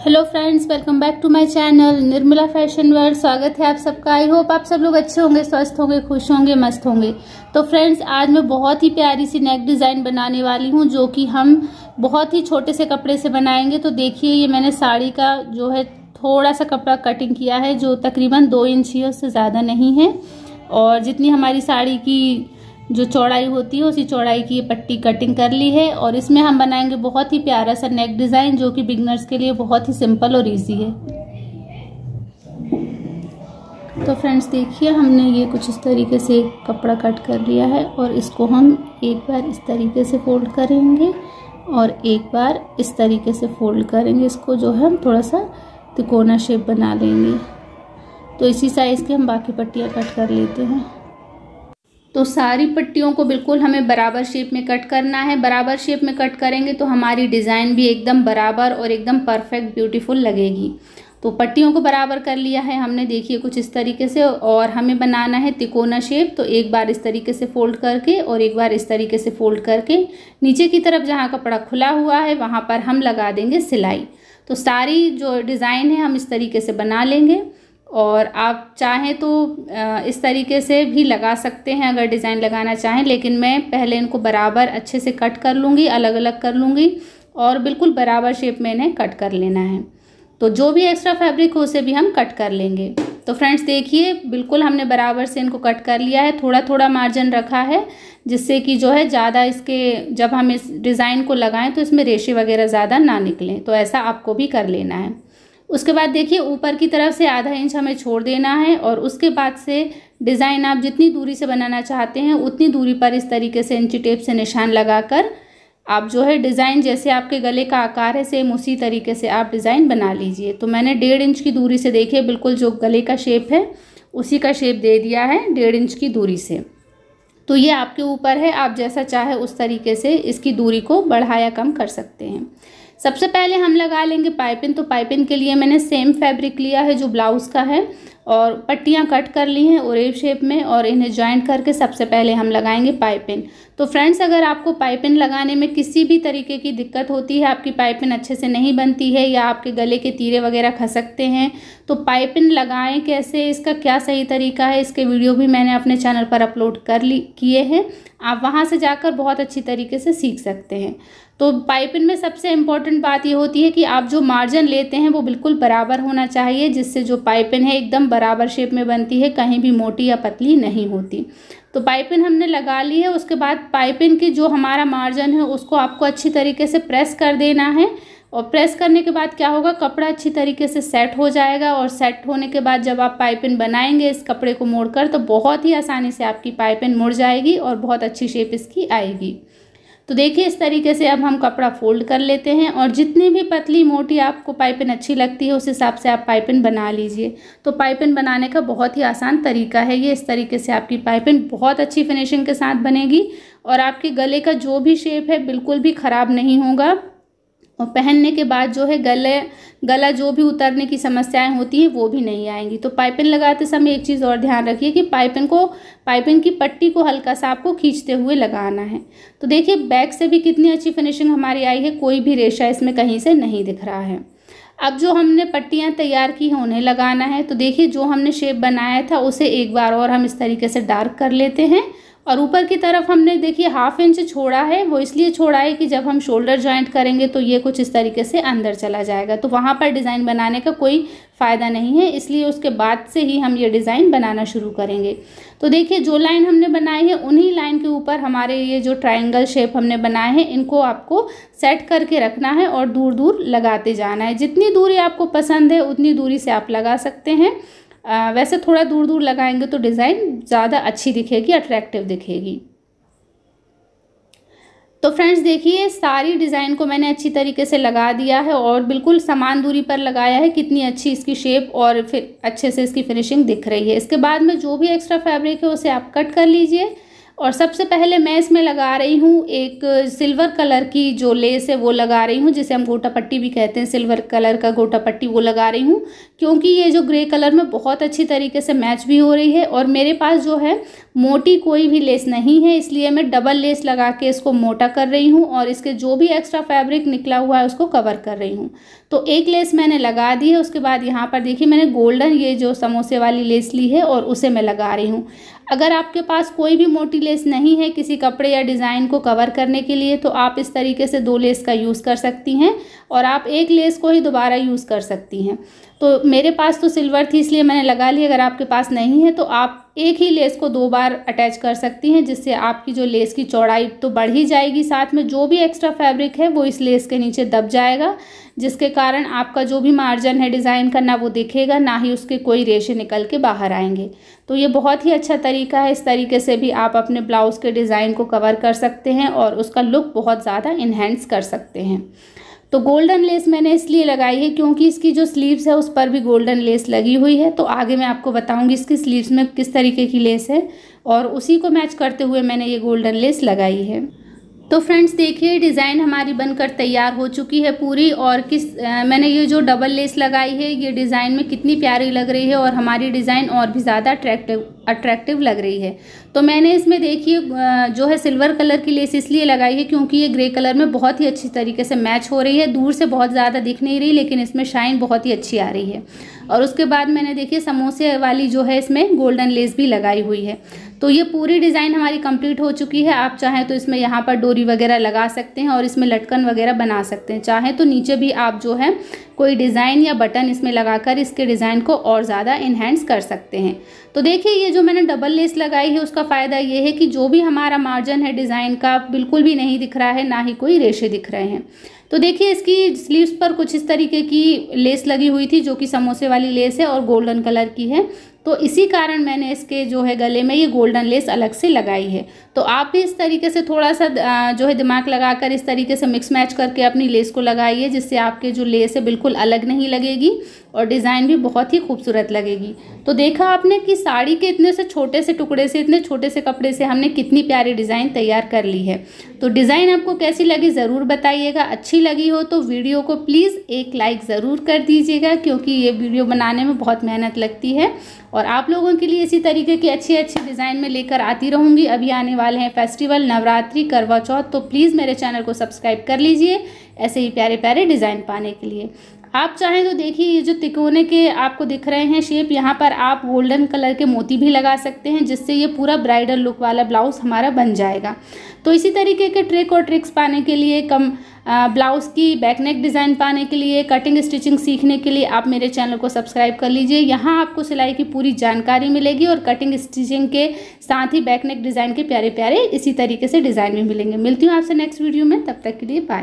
hello friends welcome back to my channel Nirmala Fashion World स्वागत है आप सबका आई होप आप सब लोग अच्छे होंगे स्वस्थ होंगे खुश होंगे मस्त होंगे तो फ्रेंड्स आज मैं बहुत ही प्यारी सी नेक डिज़ाइन बनाने वाली हूँ जो कि हम बहुत ही छोटे से कपड़े से बनाएंगे तो देखिए ये मैंने साड़ी का जो है थोड़ा सा कपड़ा कटिंग किया है जो तकरीबन दो इंच ही उससे ज़्यादा नहीं है और जितनी हमारी साड़ी की जो चौड़ाई होती है उसी चौड़ाई की ये पट्टी कटिंग कर ली है और इसमें हम बनाएंगे बहुत ही प्यारा सा नेक डिज़ाइन जो कि बिगनर्स के लिए बहुत ही सिंपल और इजी है तो फ्रेंड्स देखिए हमने ये कुछ इस तरीके से कपड़ा कट कर लिया है और इसको हम एक बार इस तरीके से फोल्ड करेंगे और एक बार इस तरीके से फोल्ड करेंगे इसको जो है हम थोड़ा सा तिकोना शेप बना लेंगे तो इसी साइज़ के हम बाकी पट्टियाँ कट कर लेते हैं तो सारी पट्टियों को बिल्कुल हमें बराबर शेप में कट करना है बराबर शेप में कट करेंगे तो हमारी डिज़ाइन भी एकदम बराबर और एकदम परफेक्ट ब्यूटीफुल लगेगी तो पट्टियों को बराबर कर लिया है हमने देखिए कुछ इस तरीके से और हमें बनाना है तिकोना शेप तो एक बार इस तरीके से फोल्ड करके और एक बार इस तरीके से फोल्ड करके नीचे की तरफ जहाँ कपड़ा खुला हुआ है वहाँ पर हम लगा देंगे सिलाई तो सारी जो डिज़ाइन है हम इस तरीके से बना लेंगे और आप चाहें तो इस तरीके से भी लगा सकते हैं अगर डिज़ाइन लगाना चाहें लेकिन मैं पहले इनको बराबर अच्छे से कट कर लूँगी अलग अलग कर लूँगी और बिल्कुल बराबर शेप में इन्हें कट कर लेना है तो जो भी एक्स्ट्रा फैब्रिक हो उसे भी हम कट कर लेंगे तो फ्रेंड्स देखिए बिल्कुल हमने बराबर से इनको कट कर लिया है थोड़ा थोड़ा मार्जिन रखा है जिससे कि जो है ज़्यादा इसके जब हम इस डिज़ाइन को लगाएं तो इसमें रेशे वगैरह ज़्यादा ना निकलें तो ऐसा आपको भी कर लेना है उसके बाद देखिए ऊपर की तरफ से आधा इंच हमें छोड़ देना है और उसके बाद से डिज़ाइन आप जितनी दूरी से बनाना चाहते हैं उतनी दूरी पर इस तरीके से इंची टेप से निशान लगाकर आप जो है डिज़ाइन जैसे आपके गले का आकार है सेम उसी तरीके से आप डिज़ाइन बना लीजिए तो मैंने डेढ़ इंच की दूरी से देखिए बिल्कुल जो गले का शेप है उसी का शेप दे दिया है डेढ़ इंच की दूरी से तो ये आपके ऊपर है आप जैसा चाहे उस तरीके से इसकी दूरी को बढ़ाया कम कर सकते हैं सबसे पहले हम लगा लेंगे पाइपिंग तो पाइपिंग के लिए मैंने सेम फैब्रिक लिया है जो ब्लाउज़ का है और पट्टियाँ कट कर ली हैं ओरेव शेप में और इन्हें ज्वाइंट करके सबसे पहले हम लगाएंगे पाइपिन तो फ्रेंड्स अगर आपको पाइपिन लगाने में किसी भी तरीके की दिक्कत होती है आपकी पाइपिन अच्छे से नहीं बनती है या आपके गले के तीरे वगैरह खसकते हैं तो पाइपिन लगाएं कैसे इसका क्या सही तरीका है इसके वीडियो भी मैंने अपने चैनल पर अपलोड कर ली किए हैं आप वहाँ से जाकर बहुत अच्छी तरीके से सीख सकते हैं तो पाइपिंग में सबसे इम्पॉर्टेंट बात ये होती है कि आप जो मार्जिन लेते हैं वो बिल्कुल बराबर होना चाहिए जिससे जो पाइपिंग है एकदम बराबर शेप में बनती है कहीं भी मोटी या पतली नहीं होती तो पाइपिंग हमने लगा ली है उसके बाद पाइपिंग की जो हमारा मार्जिन है उसको आपको अच्छी तरीके से प्रेस कर देना है और प्रेस करने के बाद क्या होगा कपड़ा अच्छी तरीके से सेट हो जाएगा और सेट होने के बाद जब आप पाइपिन बनाएंगे इस कपड़े को मोड़कर तो बहुत ही आसानी से आपकी पाइपिन मुड़ जाएगी और बहुत अच्छी शेप इसकी आएगी तो देखिए इस तरीके से अब हम कपड़ा फोल्ड कर लेते हैं और जितनी भी पतली मोटी आपको पाइपिन अच्छी लगती है उस हिसाब से आप पाइपिन बना लीजिए तो पाइपिन बनाने का बहुत ही आसान तरीका है ये इस तरीके से आपकी पाइपिन बहुत अच्छी फिनिशिंग के साथ बनेगी और आपके गले का जो भी शेप है बिल्कुल भी ख़राब नहीं होगा और पहनने के बाद जो है गले गला जो भी उतरने की समस्याएं होती हैं वो भी नहीं आएंगी तो पाइपिन लगाते समय एक चीज़ और ध्यान रखिए कि पाइपिन को पाइपिन की पट्टी को हल्का सा आपको खींचते हुए लगाना है तो देखिए बैक से भी कितनी अच्छी फिनिशिंग हमारी आई है कोई भी रेशा इसमें कहीं से नहीं दिख रहा है अब जो हमने पट्टियाँ तैयार की हैं उन्हें लगाना है तो देखिए जो हमने शेप बनाया था उसे एक बार और हम इस तरीके से डार्क कर लेते हैं और ऊपर की तरफ हमने देखिए हाफ इंच छोड़ा है वो इसलिए छोड़ा है कि जब हम शोल्डर जॉइंट करेंगे तो ये कुछ इस तरीके से अंदर चला जाएगा तो वहाँ पर डिज़ाइन बनाने का कोई फ़ायदा नहीं है इसलिए उसके बाद से ही हम ये डिज़ाइन बनाना शुरू करेंगे तो देखिए जो लाइन हमने बनाई है उन्हीं लाइन के ऊपर हमारे ये जो ट्राइंगल शेप हमने बनाए हैं इनको आपको सेट करके रखना है और दूर दूर लगाते जाना है जितनी दूरी आपको पसंद है उतनी दूरी से आप लगा सकते हैं आ, वैसे थोड़ा दूर दूर लगाएंगे तो डिज़ाइन ज़्यादा अच्छी दिखेगी अट्रैक्टिव दिखेगी तो फ्रेंड्स देखिए सारी डिज़ाइन को मैंने अच्छी तरीके से लगा दिया है और बिल्कुल समान दूरी पर लगाया है कितनी अच्छी इसकी शेप और फिर अच्छे से इसकी फिनिशिंग दिख रही है इसके बाद में जो भी एक्स्ट्रा फैब्रिक है उसे आप कट कर लीजिए और सबसे पहले मैं इसमें लगा रही हूँ एक सिल्वर कलर की जो लेस है वो लगा रही हूँ जिसे हम गोटा पट्टी भी कहते हैं सिल्वर कलर का गोटा पट्टी वो लगा रही हूँ क्योंकि ये जो ग्रे कलर में बहुत अच्छी तरीके से मैच भी हो रही है और मेरे पास जो है मोटी कोई भी लेस नहीं है इसलिए मैं डबल लेस लगा के इसको मोटा कर रही हूँ और इसके जो भी एक्स्ट्रा फैब्रिक निकला हुआ है उसको कवर कर रही हूँ तो एक लेस मैंने लगा दी है उसके बाद यहाँ पर देखिए मैंने गोल्डन ये जो समोसे वाली लेस ली है और उसे मैं लगा रही हूँ अगर आपके पास कोई भी मोटी लेस नहीं है किसी कपड़े या डिज़ाइन को कवर करने के लिए तो आप इस तरीके से दो लेस का यूज़ कर सकती हैं और आप एक लेस को ही दोबारा यूज़ कर सकती हैं तो मेरे पास तो सिल्वर थी इसलिए मैंने लगा ली अगर आपके पास नहीं है तो आप एक ही लेस को दो बार अटैच कर सकती हैं जिससे आपकी जो लेस की चौड़ाई तो बढ़ ही जाएगी साथ में जो भी एक्स्ट्रा फैब्रिक है वो इस लेस के नीचे दब जाएगा जिसके कारण आपका जो भी मार्जिन है डिज़ाइन का ना वो दिखेगा ना ही उसके कोई रेशे निकल के बाहर आएंगे तो ये बहुत ही अच्छा तरीका है इस तरीके से भी आप अपने ब्लाउज़ के डिज़ाइन को कवर कर सकते हैं और उसका लुक बहुत ज़्यादा इन्हेंस कर सकते हैं तो गोल्डन लेस मैंने इसलिए लगाई है क्योंकि इसकी जो स्लीव्स है उस पर भी गोल्डन लेस लगी हुई है तो आगे मैं आपको बताऊंगी इसकी स्लीव्स में किस तरीके की लेस है और उसी को मैच करते हुए मैंने ये गोल्डन लेस लगाई है तो फ्रेंड्स देखिए डिज़ाइन हमारी बनकर तैयार हो चुकी है पूरी और किस आ, मैंने ये जो डबल लेस लगाई है ये डिज़ाइन में कितनी प्यारी लग रही है और हमारी डिज़ाइन और भी ज़्यादा अट्रैक्टिव अट्रैक्टिव लग रही है तो मैंने इसमें देखिए जो है सिल्वर कलर की लेस इसलिए लगाई है क्योंकि ये ग्रे कलर में बहुत ही अच्छी तरीके से मैच हो रही है दूर से बहुत ज़्यादा दिख नहीं रही लेकिन इसमें शाइन बहुत ही अच्छी आ रही है और उसके बाद मैंने देखिए समोसे वाली जो है इसमें गोल्डन लेस भी लगाई हुई है तो ये पूरी डिज़ाइन हमारी कंप्लीट हो चुकी है आप चाहें तो इसमें यहाँ पर डोरी वगैरह लगा सकते हैं और इसमें लटकन वगैरह बना सकते हैं चाहें तो नीचे भी आप जो है कोई डिज़ाइन या बटन इसमें लगाकर इसके डिज़ाइन को और ज़्यादा इन्हेंस कर सकते हैं तो देखिए ये जो मैंने डबल लेस लगाई है उसका फ़ायदा ये है कि जो भी हमारा मार्जिन है डिज़ाइन का बिल्कुल भी नहीं दिख रहा है ना ही कोई रेशे दिख रहे हैं तो देखिए इसकी स्लीव्स पर कुछ इस तरीके की लेस लगी हुई थी जो कि समोसे वाली लेस है और गोल्डन कलर की है तो इसी कारण मैंने इसके जो है गले में ये गोल्डन लेस अलग से लगाई है तो आप भी इस तरीके से थोड़ा सा जो है दिमाग लगाकर इस तरीके से मिक्स मैच करके अपनी लेस को लगाइए जिससे आपके जो लेस है बिल्कुल अलग नहीं लगेगी और डिज़ाइन भी बहुत ही खूबसूरत लगेगी तो देखा आपने कि साड़ी के इतने से छोटे से टुकड़े से इतने छोटे से कपड़े से हमने कितनी प्यारी डिज़ाइन तैयार कर ली है तो डिज़ाइन आपको कैसी लगी ज़रूर बताइएगा अच्छी लगी हो तो वीडियो को प्लीज़ एक लाइक ज़रूर कर दीजिएगा क्योंकि ये वीडियो बनाने में बहुत मेहनत लगती है और आप लोगों के लिए इसी तरीके की अच्छी अच्छी डिज़ाइन में लेकर आती रहूँगी अभी आने वाले हैं फेस्टिवल नवरात्रि करवा चौथ तो प्लीज़ मेरे चैनल को सब्सक्राइब कर लीजिए ऐसे ही प्यारे प्यारे डिज़ाइन पाने के लिए आप चाहें तो देखिए ये जो तिकोने के आपको दिख रहे हैं शेप यहाँ पर आप गोल्डन कलर के मोती भी लगा सकते हैं जिससे ये पूरा ब्राइडल लुक वाला ब्लाउज़ हमारा बन जाएगा तो इसी तरीके के ट्रिक और ट्रिक्स पाने के लिए कम ब्लाउज़ की बैकनेक डिज़ाइन पाने के लिए कटिंग स्टिचिंग सीखने के लिए आप मेरे चैनल को सब्सक्राइब कर लीजिए यहाँ आपको सिलाई की पूरी जानकारी मिलेगी और कटिंग स्टिचिंग के साथ ही बैकनेक डिज़ाइन के प्यारे प्यारे इसी तरीके से डिज़ाइन में मिलेंगे मिलती हूँ आपसे नेक्स्ट वीडियो में तब तक के लिए बाय